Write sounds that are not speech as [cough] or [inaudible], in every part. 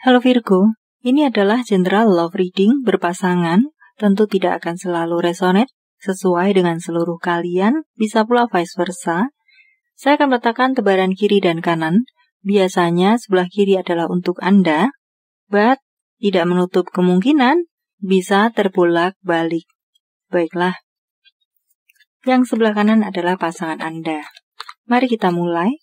Halo Virgo, ini adalah general love reading berpasangan, tentu tidak akan selalu resonate sesuai dengan seluruh kalian, bisa pula vice versa. Saya akan letakkan tebaran kiri dan kanan. Biasanya sebelah kiri adalah untuk Anda, but tidak menutup kemungkinan bisa terbolak balik. Baiklah. Yang sebelah kanan adalah pasangan Anda. Mari kita mulai.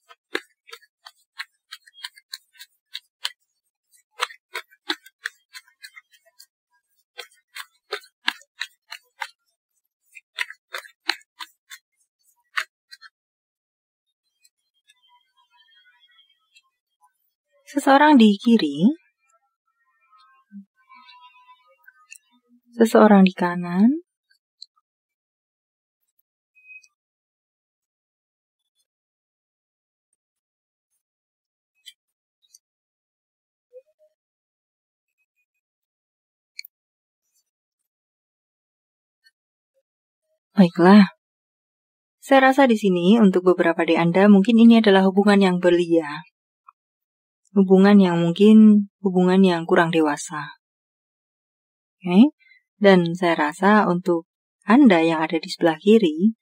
Seseorang di kiri, seseorang di kanan, Baiklah. Saya rasa di sini untuk beberapa di Anda mungkin ini adalah hubungan yang belia hubungan yang mungkin hubungan yang kurang dewasa. Oke, dan saya rasa untuk Anda yang ada di sebelah kiri,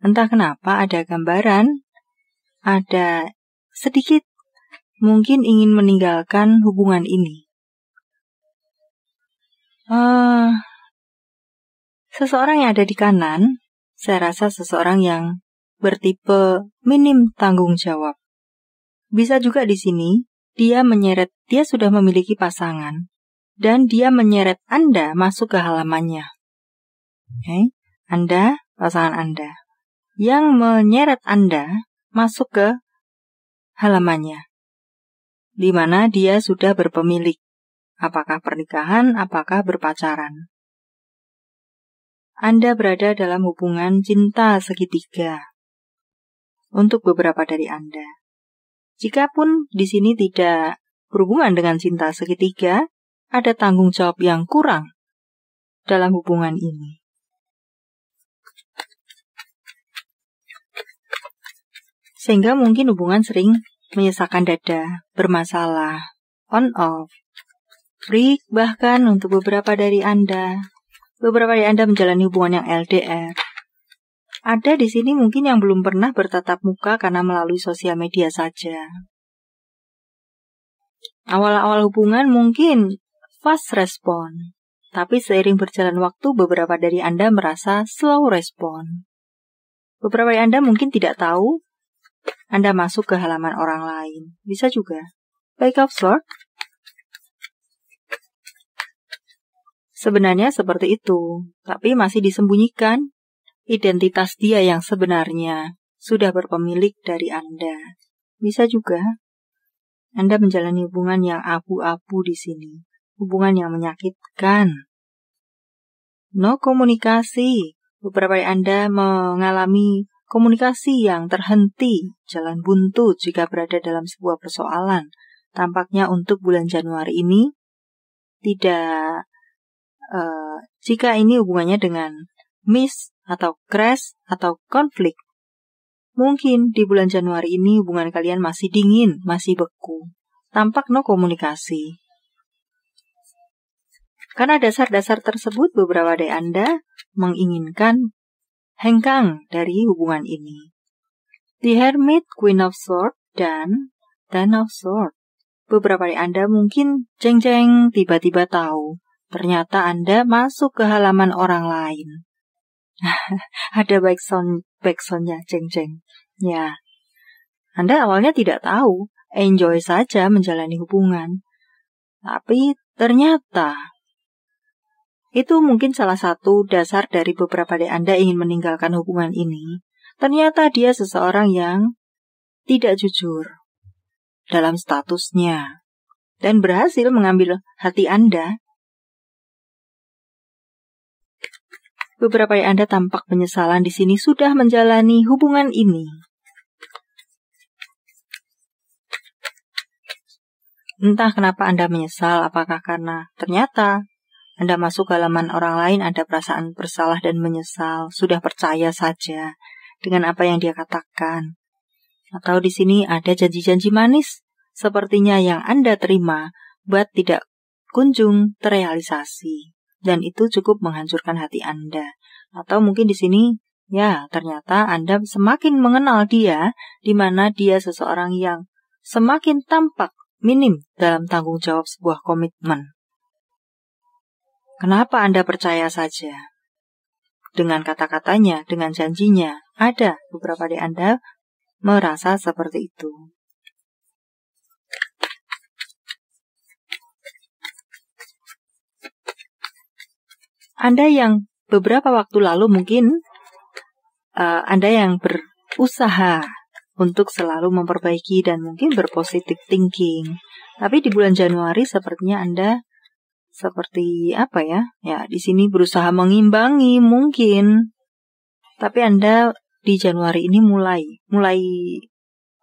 entah kenapa ada gambaran, ada sedikit mungkin ingin meninggalkan hubungan ini. Uh, seseorang yang ada di kanan, saya rasa seseorang yang bertipe minim tanggung jawab. Bisa juga di sini dia menyeret, dia sudah memiliki pasangan, dan dia menyeret Anda masuk ke halamannya. Okay? Anda, pasangan Anda, yang menyeret Anda masuk ke halamannya, di mana dia sudah berpemilik, apakah pernikahan, apakah berpacaran. Anda berada dalam hubungan cinta segitiga untuk beberapa dari Anda. Jikapun di sini tidak berhubungan dengan cinta segitiga, ada tanggung jawab yang kurang dalam hubungan ini. Sehingga mungkin hubungan sering menyesakan dada, bermasalah, on-off, break bahkan untuk beberapa dari Anda. Beberapa dari Anda menjalani hubungan yang LDR. Ada di sini mungkin yang belum pernah bertatap muka karena melalui sosial media saja. Awal-awal hubungan mungkin fast respon, tapi seiring berjalan waktu beberapa dari Anda merasa slow respon. Beberapa dari Anda mungkin tidak tahu Anda masuk ke halaman orang lain. Bisa juga. Baik up, Lord. Sebenarnya seperti itu, tapi masih disembunyikan identitas dia yang sebenarnya sudah berpemilik dari Anda. Bisa juga Anda menjalani hubungan yang abu-abu di sini, hubungan yang menyakitkan. No komunikasi. Beberapa yang Anda mengalami komunikasi yang terhenti, jalan buntu jika berada dalam sebuah persoalan. Tampaknya untuk bulan Januari ini tidak uh, jika ini hubungannya dengan miss atau crash, atau konflik. Mungkin di bulan Januari ini hubungan kalian masih dingin, masih beku. Tampak no komunikasi. Karena dasar-dasar tersebut beberapa dari Anda menginginkan hengkang dari hubungan ini. The Hermit, Queen of Swords, dan Ten of Swords. Beberapa dari Anda mungkin ceng-ceng tiba-tiba tahu, ternyata Anda masuk ke halaman orang lain. [laughs] Ada back sound ceng ceng. Ya. Anda awalnya tidak tahu, enjoy saja menjalani hubungan. Tapi ternyata itu mungkin salah satu dasar dari beberapa dari Anda ingin meninggalkan hubungan ini. Ternyata dia seseorang yang tidak jujur dalam statusnya dan berhasil mengambil hati Anda beberapa yang Anda tampak penyesalan di sini sudah menjalani hubungan ini. Entah kenapa Anda menyesal, apakah karena ternyata Anda masuk halaman orang lain, Anda perasaan bersalah dan menyesal, sudah percaya saja dengan apa yang dia katakan. Atau di sini ada janji-janji manis, sepertinya yang Anda terima, buat tidak kunjung terrealisasi dan itu cukup menghancurkan hati Anda. Atau mungkin di sini ya ternyata Anda semakin mengenal dia di mana dia seseorang yang semakin tampak minim dalam tanggung jawab sebuah komitmen. Kenapa Anda percaya saja? Dengan kata-katanya, dengan janjinya, ada beberapa di Anda merasa seperti itu. Anda yang beberapa waktu lalu mungkin uh, Anda yang berusaha untuk selalu memperbaiki dan mungkin berpositif thinking. Tapi di bulan Januari sepertinya Anda seperti apa ya? Ya, di sini berusaha mengimbangi mungkin. Tapi Anda di Januari ini mulai mulai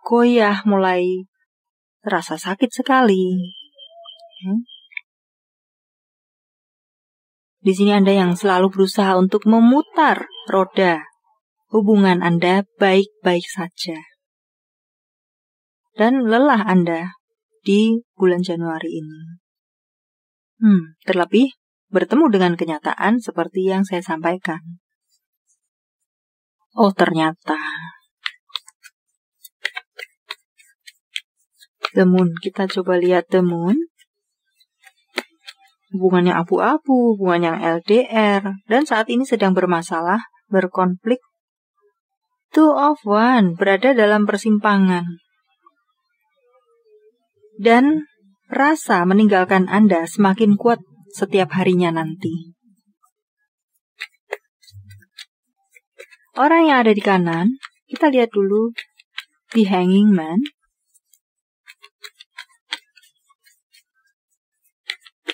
goyah, mulai terasa sakit sekali. Hmm? Di sini Anda yang selalu berusaha untuk memutar roda hubungan Anda baik-baik saja. Dan lelah Anda di bulan Januari ini. Hmm, terlebih bertemu dengan kenyataan seperti yang saya sampaikan. Oh, ternyata The Kita coba lihat The hubungan yang abu-abu, hubungan yang LDR, dan saat ini sedang bermasalah, berkonflik. Two of One berada dalam persimpangan. Dan rasa meninggalkan Anda semakin kuat setiap harinya nanti. Orang yang ada di kanan, kita lihat dulu di Hanging Man.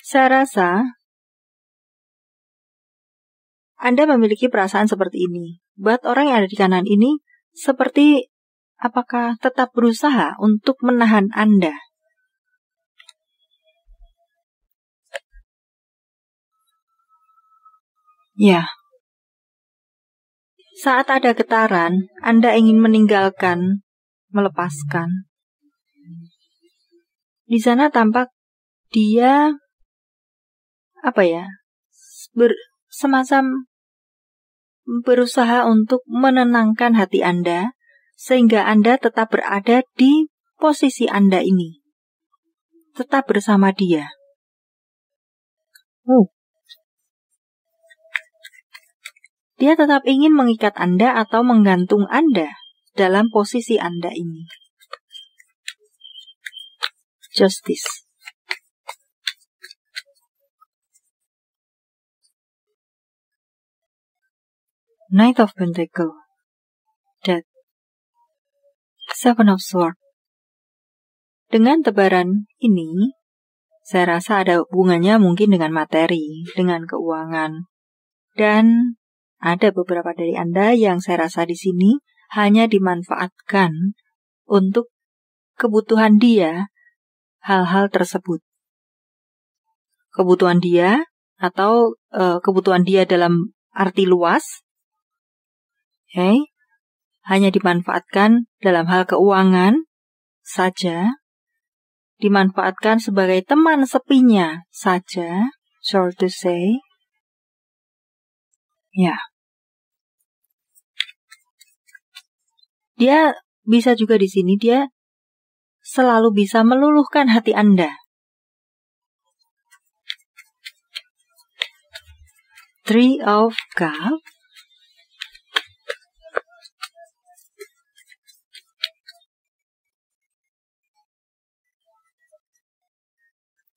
Saya rasa Anda memiliki perasaan seperti ini. Buat orang yang ada di kanan ini, seperti apakah tetap berusaha untuk menahan Anda? Ya. Saat ada getaran, Anda ingin meninggalkan, melepaskan. Di sana tampak dia apa ya ber, semacam berusaha untuk menenangkan hati Anda sehingga Anda tetap berada di posisi Anda ini. Tetap bersama dia. Oh. Dia tetap ingin mengikat Anda atau menggantung Anda dalam posisi Anda ini. Justice. Knight of Pentacle, Death, Seven of Swords. Dengan tebaran ini, saya rasa ada hubungannya mungkin dengan materi, dengan keuangan. Dan ada beberapa dari Anda yang saya rasa di sini hanya dimanfaatkan untuk kebutuhan dia hal-hal tersebut. Kebutuhan dia atau e, kebutuhan dia dalam arti luas okay, hanya dimanfaatkan dalam hal keuangan saja, dimanfaatkan sebagai teman sepinya saja, short to say. Ya. Yeah. Dia bisa juga di sini dia selalu bisa meluluhkan hati Anda. Three of Cups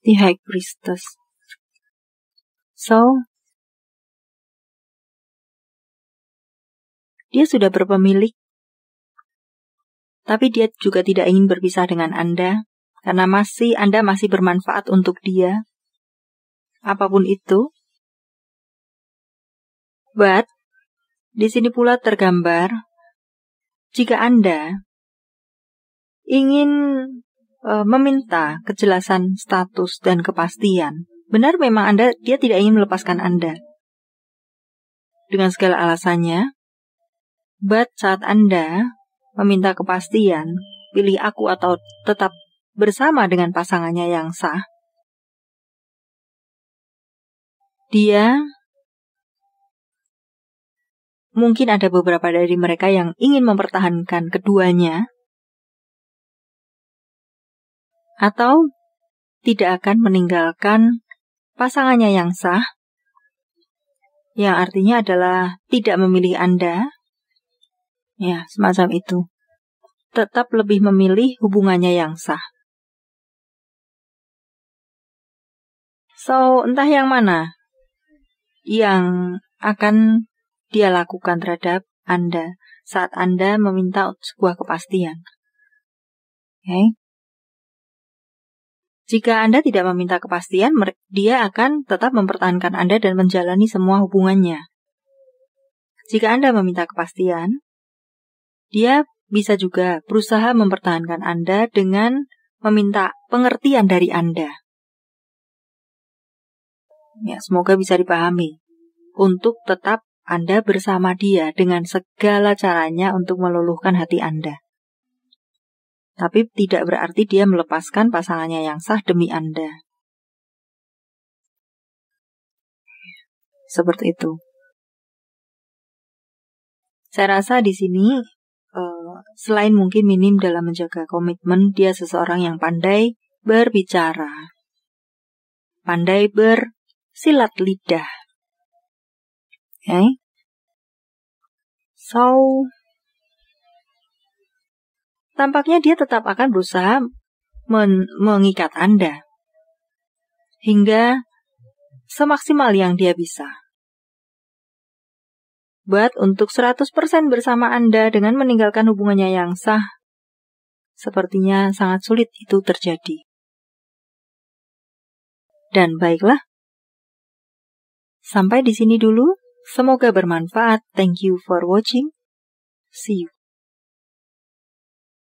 the high priestess. So, dia sudah berpemilik, tapi dia juga tidak ingin berpisah dengan Anda karena masih Anda masih bermanfaat untuk dia. Apapun itu. But, di sini pula tergambar, jika Anda ingin Eh, meminta kejelasan status dan kepastian. Benar memang Anda dia tidak ingin melepaskan Anda. Dengan segala alasannya, but saat Anda meminta kepastian, pilih aku atau tetap bersama dengan pasangannya yang sah, dia mungkin ada beberapa dari mereka yang ingin mempertahankan keduanya atau tidak akan meninggalkan pasangannya yang sah, yang artinya adalah tidak memilih Anda, ya semacam itu, tetap lebih memilih hubungannya yang sah. So, entah yang mana yang akan dia lakukan terhadap Anda saat Anda meminta sebuah kepastian. Okay. Jika Anda tidak meminta kepastian, dia akan tetap mempertahankan Anda dan menjalani semua hubungannya. Jika Anda meminta kepastian, dia bisa juga berusaha mempertahankan Anda dengan meminta pengertian dari Anda. Ya, semoga bisa dipahami. Untuk tetap Anda bersama dia dengan segala caranya untuk meluluhkan hati Anda tapi tidak berarti dia melepaskan pasangannya yang sah demi Anda. Seperti itu. Saya rasa di sini eh, selain mungkin minim dalam menjaga komitmen, dia seseorang yang pandai berbicara, pandai bersilat lidah. Okay. Eh? So, tampaknya dia tetap akan berusaha men mengikat Anda hingga semaksimal yang dia bisa. Buat untuk 100% bersama Anda dengan meninggalkan hubungannya yang sah, sepertinya sangat sulit itu terjadi. Dan baiklah, sampai di sini dulu. Semoga bermanfaat. Thank you for watching. See you.